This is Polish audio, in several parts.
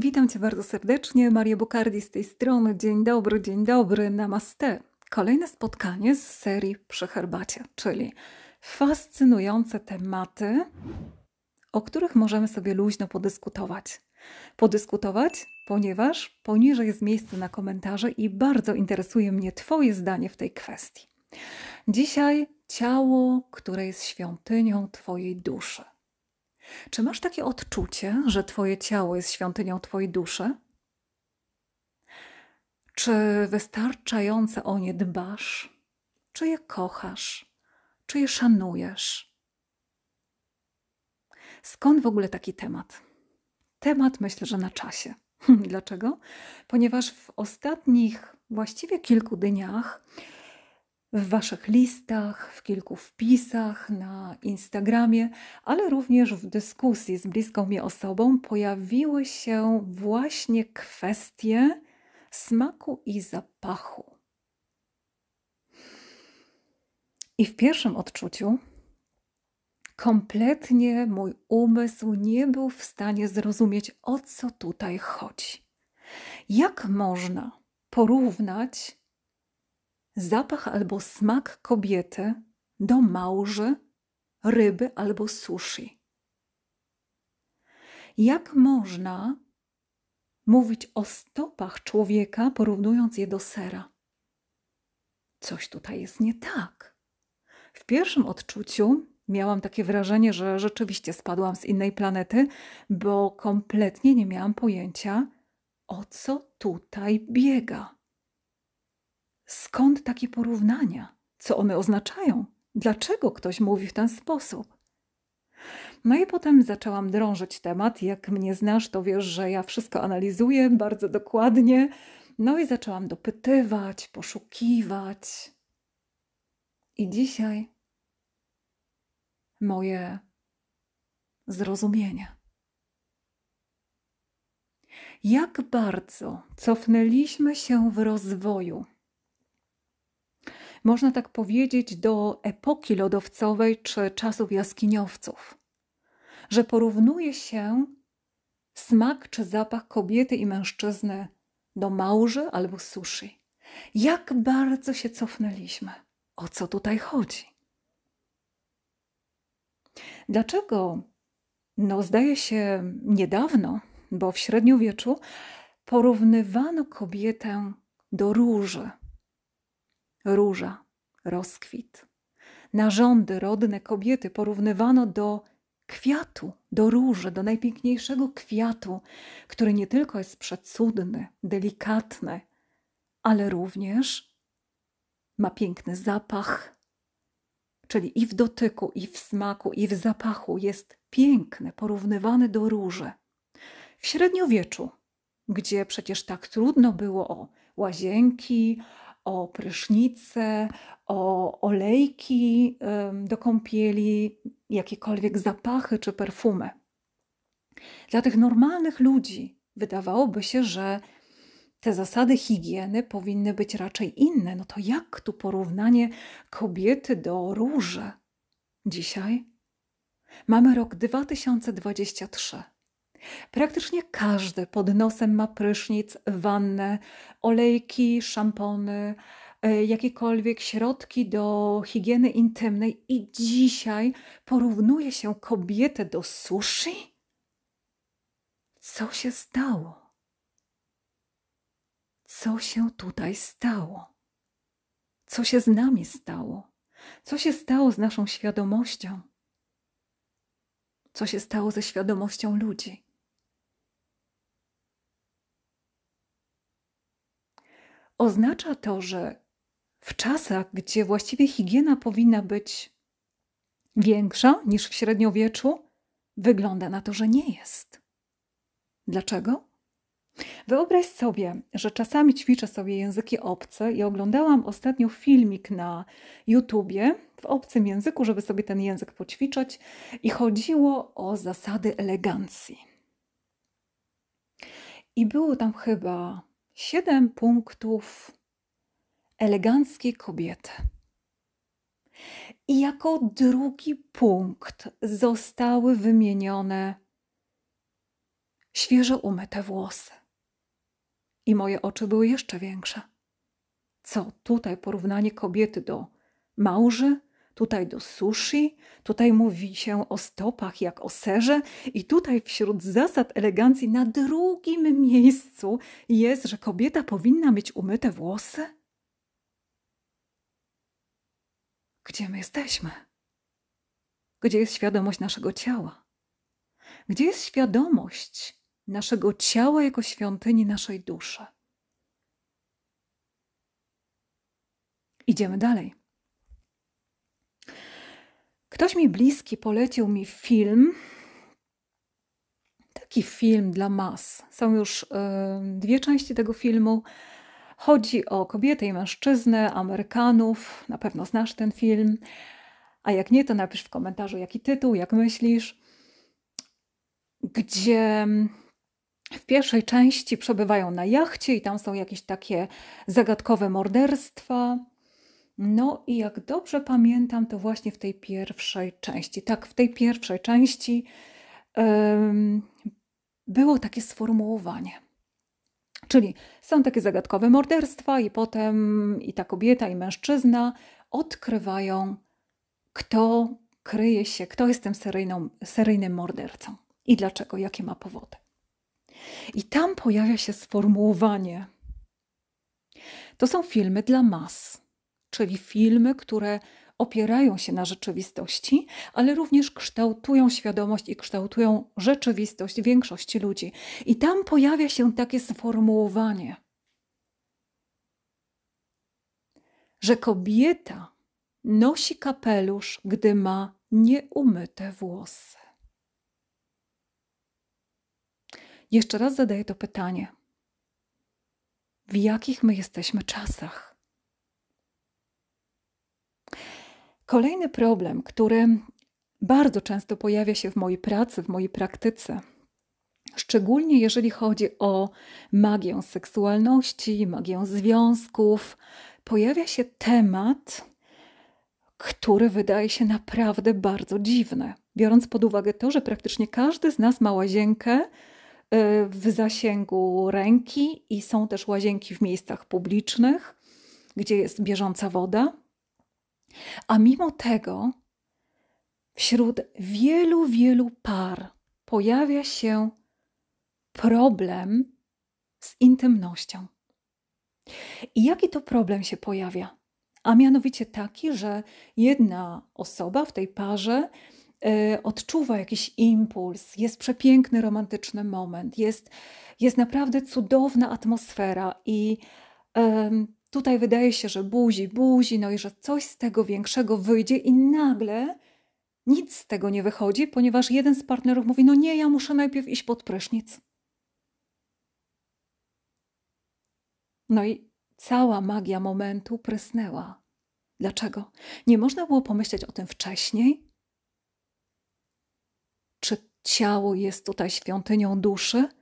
Witam Cię bardzo serdecznie, Maria Bukardi z tej strony. Dzień dobry, dzień dobry, namaste. Kolejne spotkanie z serii Przy herbacie, czyli fascynujące tematy, o których możemy sobie luźno podyskutować. Podyskutować, ponieważ poniżej jest miejsce na komentarze i bardzo interesuje mnie Twoje zdanie w tej kwestii. Dzisiaj ciało, które jest świątynią Twojej duszy. Czy masz takie odczucie, że Twoje ciało jest świątynią Twojej duszy? Czy wystarczająco o nie dbasz? Czy je kochasz? Czy je szanujesz? Skąd w ogóle taki temat? Temat myślę, że na czasie. Dlaczego? Ponieważ w ostatnich właściwie kilku dniach w Waszych listach, w kilku wpisach na Instagramie, ale również w dyskusji z bliską mi osobą pojawiły się właśnie kwestie smaku i zapachu. I w pierwszym odczuciu kompletnie mój umysł nie był w stanie zrozumieć, o co tutaj chodzi. Jak można porównać zapach albo smak kobiety do małży, ryby albo sushi. Jak można mówić o stopach człowieka, porównując je do sera? Coś tutaj jest nie tak. W pierwszym odczuciu miałam takie wrażenie, że rzeczywiście spadłam z innej planety, bo kompletnie nie miałam pojęcia, o co tutaj biega. Skąd takie porównania? Co one oznaczają? Dlaczego ktoś mówi w ten sposób? No i potem zaczęłam drążyć temat. Jak mnie znasz, to wiesz, że ja wszystko analizuję bardzo dokładnie. No i zaczęłam dopytywać, poszukiwać. I dzisiaj moje zrozumienie. Jak bardzo cofnęliśmy się w rozwoju można tak powiedzieć, do epoki lodowcowej czy czasów jaskiniowców, że porównuje się smak czy zapach kobiety i mężczyzny do małży albo sushi. Jak bardzo się cofnęliśmy? O co tutaj chodzi? Dlaczego? No, zdaje się niedawno, bo w średniowieczu porównywano kobietę do róży róża, rozkwit. Narządy rodne kobiety porównywano do kwiatu, do róży, do najpiękniejszego kwiatu, który nie tylko jest przecudny, delikatny, ale również ma piękny zapach. Czyli i w dotyku, i w smaku, i w zapachu jest piękny, porównywany do róży. W średniowieczu, gdzie przecież tak trudno było o łazienki, o prysznice, o olejki do kąpieli, jakiekolwiek zapachy czy perfumy. Dla tych normalnych ludzi wydawałoby się, że te zasady higieny powinny być raczej inne. No to jak tu porównanie kobiety do róży? Dzisiaj mamy rok 2023. Praktycznie każdy pod nosem ma prysznic, wannę, olejki, szampony, e, jakiekolwiek środki do higieny intymnej i dzisiaj porównuje się kobietę do sushi? Co się stało? Co się tutaj stało? Co się z nami stało? Co się stało z naszą świadomością? Co się stało ze świadomością ludzi? Oznacza to, że w czasach, gdzie właściwie higiena powinna być większa niż w średniowieczu, wygląda na to, że nie jest. Dlaczego? Wyobraź sobie, że czasami ćwiczę sobie języki obce i oglądałam ostatnio filmik na YouTubie w obcym języku, żeby sobie ten język poćwiczyć, i chodziło o zasady elegancji. I było tam chyba Siedem punktów eleganckiej kobiety. I jako drugi punkt zostały wymienione świeżo umyte włosy. I moje oczy były jeszcze większe. Co tutaj porównanie kobiety do małży, tutaj do sushi, tutaj mówi się o stopach jak o serze i tutaj wśród zasad elegancji na drugim miejscu jest, że kobieta powinna mieć umyte włosy? Gdzie my jesteśmy? Gdzie jest świadomość naszego ciała? Gdzie jest świadomość naszego ciała jako świątyni naszej duszy? Idziemy dalej. Ktoś mi bliski polecił mi film. Taki film dla mas. Są już y, dwie części tego filmu. Chodzi o kobietę i mężczyznę, Amerykanów. Na pewno znasz ten film. A jak nie, to napisz w komentarzu, jaki tytuł, jak myślisz. Gdzie mm, w pierwszej części przebywają na jachcie i tam są jakieś takie zagadkowe morderstwa. No i jak dobrze pamiętam, to właśnie w tej pierwszej części, tak, w tej pierwszej części um, było takie sformułowanie. Czyli są takie zagadkowe morderstwa, i potem i ta kobieta, i mężczyzna odkrywają, kto kryje się, kto jest tym seryjną, seryjnym mordercą i dlaczego, jakie ma powody. I tam pojawia się sformułowanie. To są filmy dla mas czyli filmy, które opierają się na rzeczywistości, ale również kształtują świadomość i kształtują rzeczywistość większości ludzi. I tam pojawia się takie sformułowanie, że kobieta nosi kapelusz, gdy ma nieumyte włosy. Jeszcze raz zadaję to pytanie. W jakich my jesteśmy czasach? Kolejny problem, który bardzo często pojawia się w mojej pracy, w mojej praktyce, szczególnie jeżeli chodzi o magię seksualności, magię związków, pojawia się temat, który wydaje się naprawdę bardzo dziwny. Biorąc pod uwagę to, że praktycznie każdy z nas ma łazienkę y, w zasięgu ręki i są też łazienki w miejscach publicznych, gdzie jest bieżąca woda, a mimo tego wśród wielu, wielu par pojawia się problem z intymnością. I jaki to problem się pojawia? A mianowicie taki, że jedna osoba w tej parze e, odczuwa jakiś impuls, jest przepiękny, romantyczny moment, jest, jest naprawdę cudowna atmosfera i Tutaj wydaje się, że buzi, buzi, no i że coś z tego większego wyjdzie, i nagle nic z tego nie wychodzi, ponieważ jeden z partnerów mówi: No nie, ja muszę najpierw iść pod prysznic. No i cała magia momentu prysnęła. Dlaczego? Nie można było pomyśleć o tym wcześniej? Czy ciało jest tutaj świątynią duszy?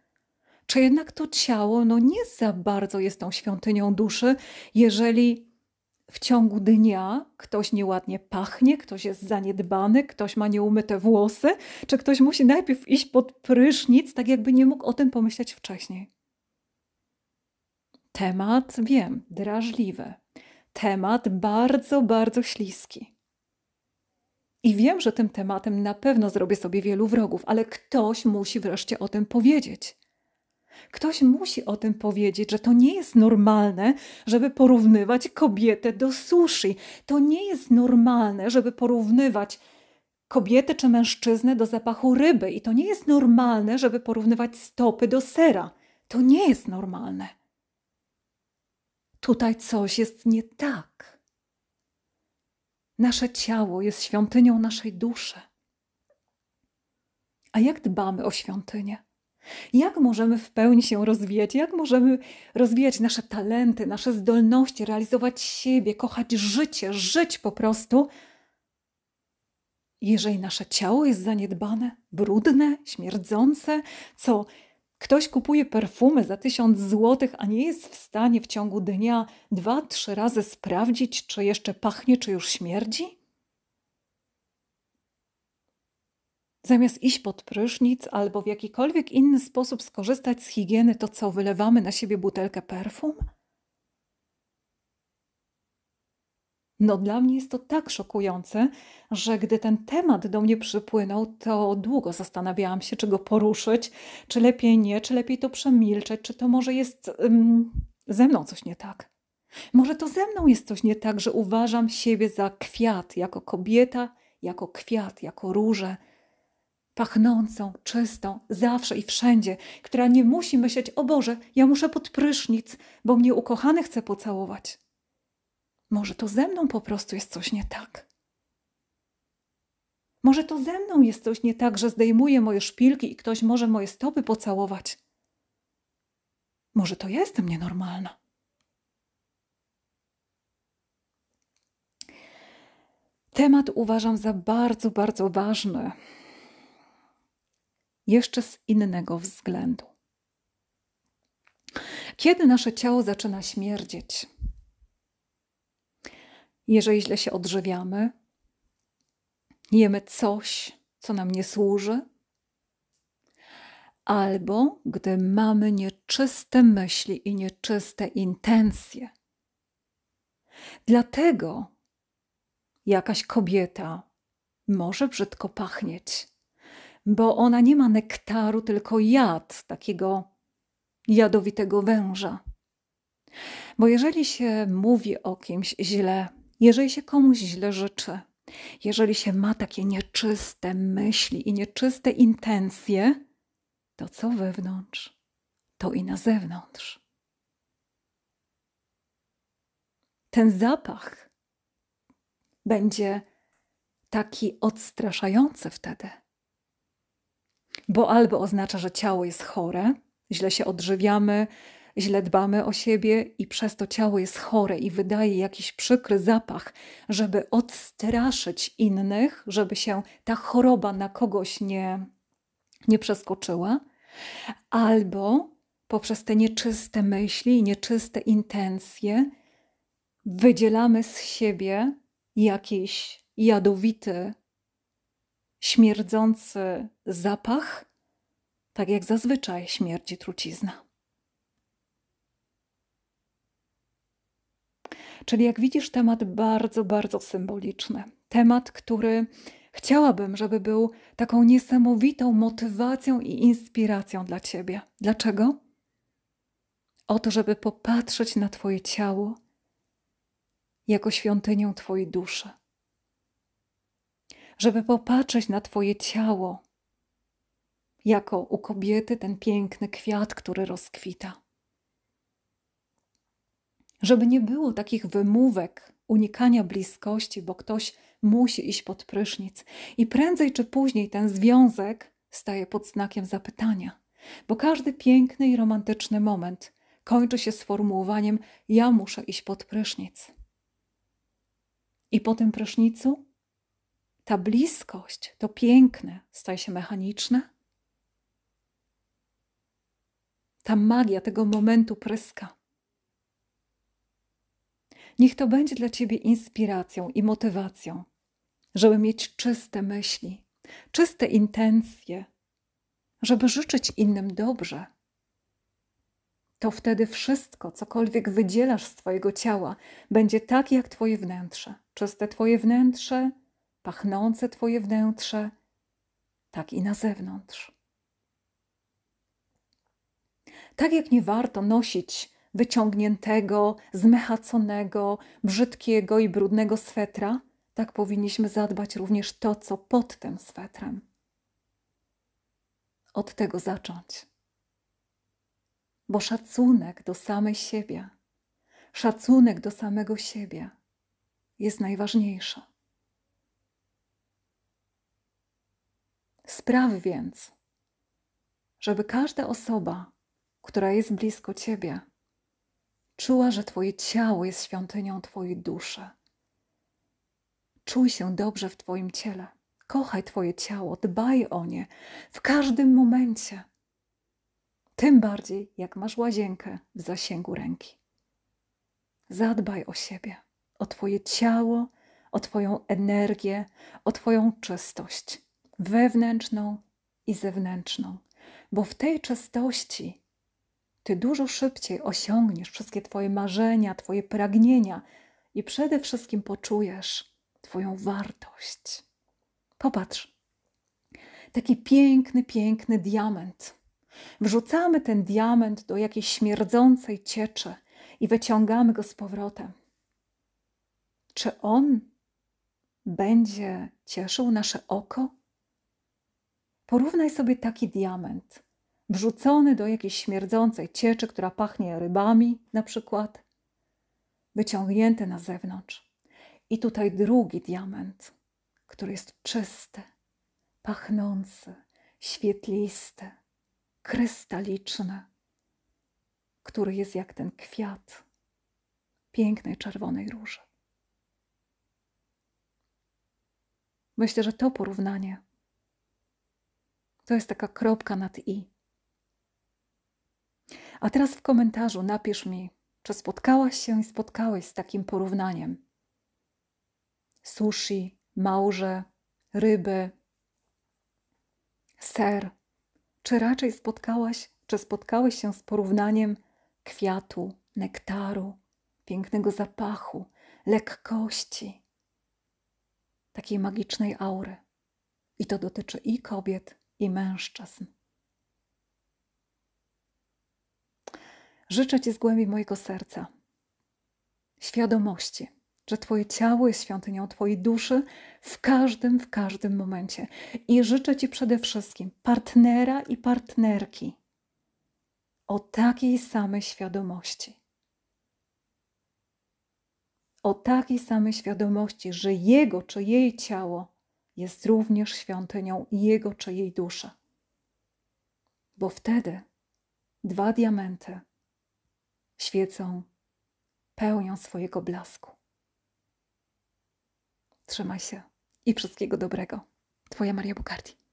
Czy jednak to ciało no nie za bardzo jest tą świątynią duszy, jeżeli w ciągu dnia ktoś nieładnie pachnie, ktoś jest zaniedbany, ktoś ma nieumyte włosy, czy ktoś musi najpierw iść pod prysznic, tak jakby nie mógł o tym pomyśleć wcześniej? Temat, wiem, drażliwy. Temat bardzo, bardzo śliski. I wiem, że tym tematem na pewno zrobię sobie wielu wrogów, ale ktoś musi wreszcie o tym powiedzieć. Ktoś musi o tym powiedzieć, że to nie jest normalne, żeby porównywać kobietę do sushi. To nie jest normalne, żeby porównywać kobietę czy mężczyznę do zapachu ryby. I to nie jest normalne, żeby porównywać stopy do sera. To nie jest normalne. Tutaj coś jest nie tak. Nasze ciało jest świątynią naszej duszy. A jak dbamy o świątynię? Jak możemy w pełni się rozwijać? Jak możemy rozwijać nasze talenty, nasze zdolności, realizować siebie, kochać życie, żyć po prostu, jeżeli nasze ciało jest zaniedbane, brudne, śmierdzące, co ktoś kupuje perfumy za tysiąc złotych, a nie jest w stanie w ciągu dnia dwa, trzy razy sprawdzić, czy jeszcze pachnie, czy już śmierdzi? Zamiast iść pod prysznic albo w jakikolwiek inny sposób skorzystać z higieny, to co wylewamy na siebie butelkę perfum? No, dla mnie jest to tak szokujące, że gdy ten temat do mnie przypłynął, to długo zastanawiałam się, czy go poruszyć, czy lepiej nie, czy lepiej to przemilczeć, czy to może jest ze mną coś nie tak. Może to ze mną jest coś nie tak, że uważam siebie za kwiat, jako kobieta, jako kwiat, jako różę pachnącą, czystą, zawsze i wszędzie, która nie musi myśleć: O Boże, ja muszę pod prysznic, bo mnie ukochany chce pocałować. Może to ze mną po prostu jest coś nie tak. Może to ze mną jest coś nie tak, że zdejmuję moje szpilki i ktoś może moje stopy pocałować. Może to ja jestem nienormalna. Temat uważam za bardzo, bardzo ważny jeszcze z innego względu. Kiedy nasze ciało zaczyna śmierdzieć? Jeżeli źle się odżywiamy, jemy coś, co nam nie służy, albo gdy mamy nieczyste myśli i nieczyste intencje. Dlatego jakaś kobieta może brzydko pachnieć bo ona nie ma nektaru, tylko jad, takiego jadowitego węża. Bo jeżeli się mówi o kimś źle, jeżeli się komuś źle życzy, jeżeli się ma takie nieczyste myśli i nieczyste intencje, to co wewnątrz, to i na zewnątrz. Ten zapach będzie taki odstraszający wtedy bo albo oznacza, że ciało jest chore, źle się odżywiamy, źle dbamy o siebie i przez to ciało jest chore i wydaje jakiś przykry zapach, żeby odstraszyć innych, żeby się ta choroba na kogoś nie, nie przeskoczyła, albo poprzez te nieczyste myśli i nieczyste intencje wydzielamy z siebie jakiś jadowity śmierdzący zapach, tak jak zazwyczaj śmierdzi trucizna. Czyli jak widzisz, temat bardzo, bardzo symboliczny. Temat, który chciałabym, żeby był taką niesamowitą motywacją i inspiracją dla ciebie. Dlaczego? Oto, żeby popatrzeć na Twoje ciało jako świątynię Twojej duszy żeby popatrzeć na Twoje ciało, jako u kobiety ten piękny kwiat, który rozkwita. Żeby nie było takich wymówek, unikania bliskości, bo ktoś musi iść pod prysznic, i prędzej czy później ten związek staje pod znakiem zapytania, bo każdy piękny i romantyczny moment kończy się sformułowaniem: Ja muszę iść pod prysznic. I po tym prysznicu ta bliskość, to piękne staje się mechaniczne. Ta magia tego momentu pryska. Niech to będzie dla Ciebie inspiracją i motywacją, żeby mieć czyste myśli, czyste intencje, żeby życzyć innym dobrze. To wtedy wszystko, cokolwiek wydzielasz z Twojego ciała, będzie takie jak Twoje wnętrze. Czyste Twoje wnętrze, pachnące Twoje wnętrze, tak i na zewnątrz. Tak jak nie warto nosić wyciągniętego, zmechaconego, brzydkiego i brudnego swetra, tak powinniśmy zadbać również to, co pod tym swetrem. Od tego zacząć. Bo szacunek do samej siebie, szacunek do samego siebie jest najważniejszy. Spraw więc, żeby każda osoba, która jest blisko Ciebie, czuła, że Twoje ciało jest świątynią Twojej duszy. Czuj się dobrze w Twoim ciele. Kochaj Twoje ciało, dbaj o nie w każdym momencie. Tym bardziej, jak masz łazienkę w zasięgu ręki. Zadbaj o siebie, o Twoje ciało, o Twoją energię, o Twoją czystość wewnętrzną i zewnętrzną, bo w tej czystości ty dużo szybciej osiągniesz wszystkie Twoje marzenia, Twoje pragnienia i przede wszystkim poczujesz Twoją wartość. Popatrz, taki piękny, piękny diament. Wrzucamy ten diament do jakiejś śmierdzącej cieczy i wyciągamy go z powrotem. Czy on będzie cieszył nasze oko? Porównaj sobie taki diament, wrzucony do jakiejś śmierdzącej cieczy, która pachnie rybami na przykład, wyciągnięty na zewnątrz. I tutaj drugi diament, który jest czysty, pachnący, świetlisty, krystaliczny, który jest jak ten kwiat pięknej czerwonej róży. Myślę, że to porównanie to jest taka kropka nad i. A teraz w komentarzu napisz mi, czy spotkałaś się i spotkałeś z takim porównaniem. Sushi, małże, ryby, ser. Czy raczej spotkałaś, czy spotkałeś się z porównaniem kwiatu, nektaru, pięknego zapachu, lekkości, takiej magicznej aury? I to dotyczy i kobiet, i mężczyzn. Życzę Ci z głębi mojego serca świadomości, że Twoje ciało jest świątynią Twojej duszy w każdym, w każdym momencie. I życzę Ci przede wszystkim partnera i partnerki o takiej samej świadomości. O takiej samej świadomości, że jego czy jej ciało jest również świątynią jego czy jej duszy. Bo wtedy dwa diamenty świecą pełnią swojego blasku. Trzymaj się i wszystkiego dobrego. Twoja Maria Bukardi.